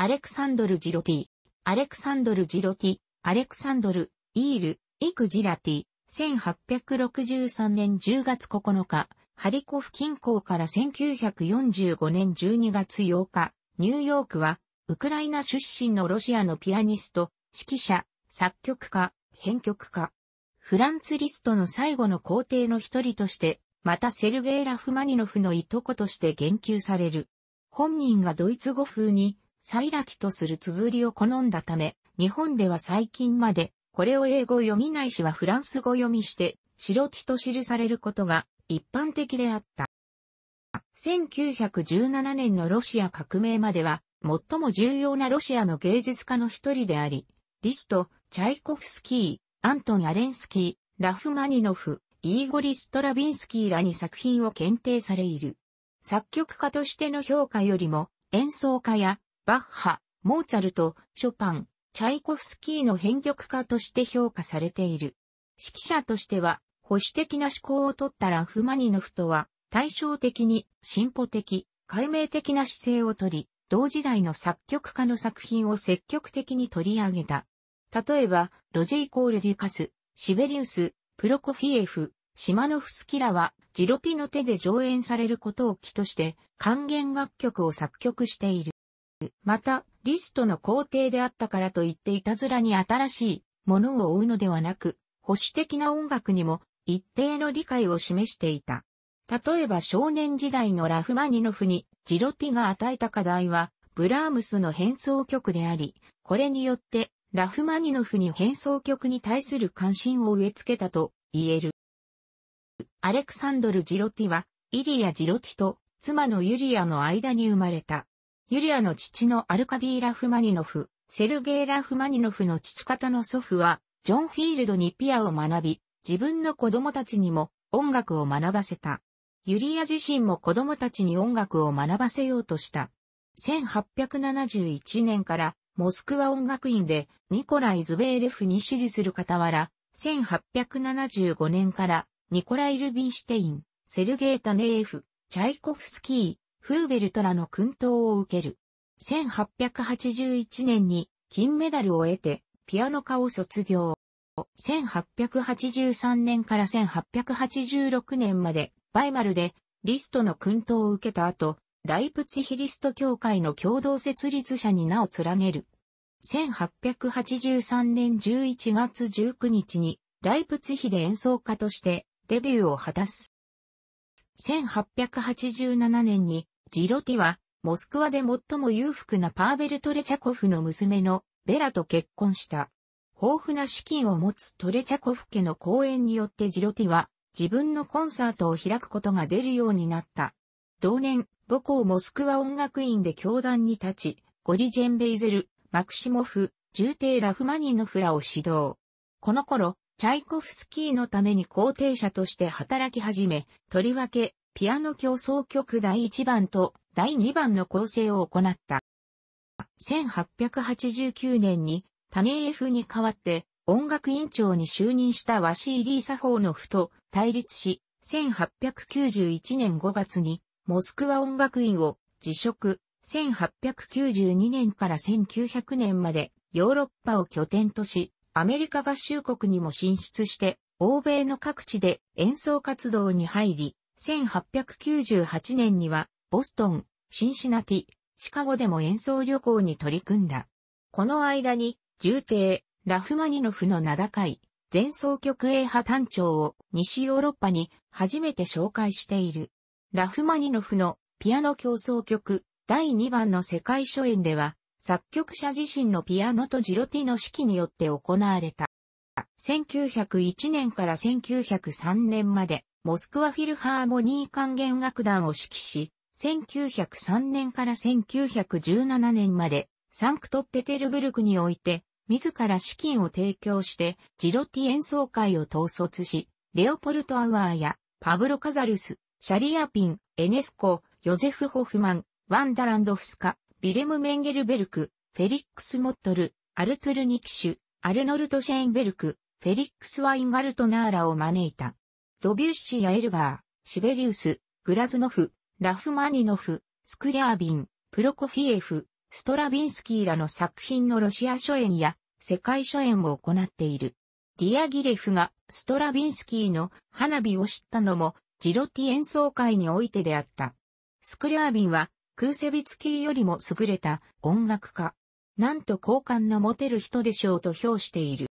アレクサンドル・ジロティ、アレクサンドル・ジロティ、アレクサンドル、イール、イク・ジラティ、1863年10月9日、ハリコフ近郊から1945年12月8日、ニューヨークは、ウクライナ出身のロシアのピアニスト、指揮者、作曲家、編曲家。フランツ・リストの最後の皇帝の一人として、またセルゲイ・ラフマニノフのいとことして言及される。本人がドイツ語風にイラキとする綴りを好んだため、日本では最近まで、これを英語読みないしはフランス語読みして、白木と記されることが一般的であった。1917年のロシア革命までは、最も重要なロシアの芸術家の一人であり、リスト、チャイコフスキー、アントン・アレンスキー、ラフマニノフ、イーゴリ・ストラビンスキーらに作品を検定されいる。作曲家としての評価よりも、演奏家やバッハ、モーツァルト、ショパン、チャイコフスキーの編曲家として評価されている。指揮者としては、保守的な思考をとったラフマニノフとは、対照的に進歩的、解明的な姿勢をとり、同時代の作曲家の作品を積極的に取り上げた。例えば、ロジェイ・コール・デュカス、シベリウス、プロコフィエフ、シマノフスキラは、ジロピの手で上演されることを機として、還元楽曲を作曲している。また、リストの皇帝であったからといっていたずらに新しいものを追うのではなく、保守的な音楽にも一定の理解を示していた。例えば少年時代のラフマニノフにジロティが与えた課題は、ブラームスの変奏曲であり、これによってラフマニノフに変奏曲に対する関心を植え付けたと言える。アレクサンドル・ジロティは、イリア・ジロティと妻のユリアの間に生まれた。ユリアの父のアルカディ・ラフマニノフ、セルゲイ・ラフマニノフの父方の祖父は、ジョン・フィールドにピアを学び、自分の子供たちにも音楽を学ばせた。ユリア自身も子供たちに音楽を学ばせようとした。1871年からモスクワ音楽院でニコライ・ズベーレフに支持する傍ら、1875年からニコライ・ルビンシュテイン、セルゲー・タネーフ、チャイコフスキー、フーベルトらの訓陶を受ける。1881年に金メダルを得てピアノ科を卒業。1883年から1886年までバイマルでリストの訓陶を受けた後、ライプチヒリスト教会の共同設立者に名を連ねる。1883年11月19日にライプツヒで演奏家としてデビューを果たす。1887年にジロティは、モスクワで最も裕福なパーベル・トレチャコフの娘のベラと結婚した。豊富な資金を持つトレチャコフ家の公演によってジロティは自分のコンサートを開くことが出るようになった。同年、母校モスクワ音楽院で教団に立ち、ゴリジェンベイゼル、マクシモフ、重帝ラフマニノフラを指導。この頃、チャイコフスキーのために皇帝者として働き始め、とりわけ、ピアノ競争曲第1番と第2番の構成を行った。1889年に、種 F に代わって、音楽院長に就任したワシーリー作法の府と対立し、1891年5月に、モスクワ音楽院を辞職、1892年から1900年までヨーロッパを拠点とし、アメリカ合衆国にも進出して、欧米の各地で演奏活動に入り、1898年には、ボストン、シンシナティ、シカゴでも演奏旅行に取り組んだ。この間に、重帝、ラフマニノフの名高い、前奏曲英派単調を西ヨーロッパに初めて紹介している。ラフマニノフのピアノ競争曲第2番の世界初演では、作曲者自身のピアノとジロティの指揮によって行われた。1901年から1903年までモスクワフィルハーモニー管弦楽団を指揮し、1903年から1917年まで、サンクトペテルブルクにおいて、自ら資金を提供して、ジロティ演奏会を統率し、レオポルト・アウアーや、パブロ・カザルス、シャリアピン、エネスコ、ヨゼフ・ホフマン、ワンダランドフスカ、ビレム・メンゲルベルク、フェリックス・モットル、アルトゥル・ニキシュ、アルノルト・シェーンベルク、フェリックス・ワインガルト・ナーラを招いた。ドビュッシーやエルガー、シベリウス、グラズノフ、ラフマニノフ、スクリャービン、プロコフィエフ、ストラビンスキーらの作品のロシア初演や世界初演を行っている。ディアギレフがストラビンスキーの花火を知ったのもジロティ演奏会においてであった。スクリャービンはクーセビツキーよりも優れた音楽家。なんと好感の持てる人でしょうと評している。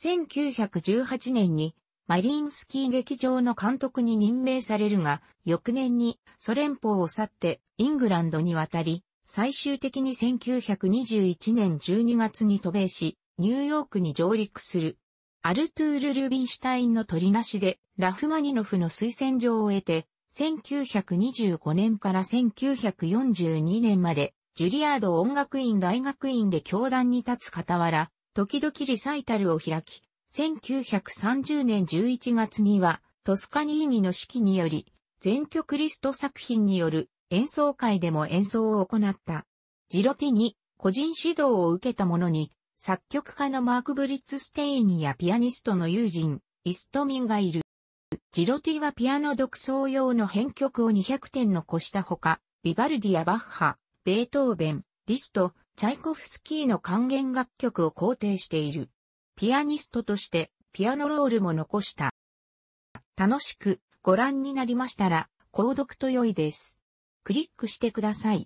1918年にマリンスキー劇場の監督に任命されるが、翌年にソ連邦を去ってイングランドに渡り、最終的に1921年12月に渡米し、ニューヨークに上陸する。アルトゥール・ルビンシュタインの取りなしで、ラフマニノフの推薦状を得て、1925年から1942年まで、ジュリアード音楽院大学院で教壇に立つ傍ら、時々リサイタルを開き、1930年11月には、トスカニーニの指揮により、全曲リスト作品による演奏会でも演奏を行った。ジロティに個人指導を受けた者に、作曲家のマーク・ブリッツステインやピアニストの友人、イストミンがいる。ジロティはピアノ独奏用の編曲を200点残したほか、ビバルディやバッハ、ベートーベン、リスト、チャイコフスキーの還元楽曲を肯定している。ピアニストとしてピアノロールも残した。楽しくご覧になりましたら、購読と良いです。クリックしてください。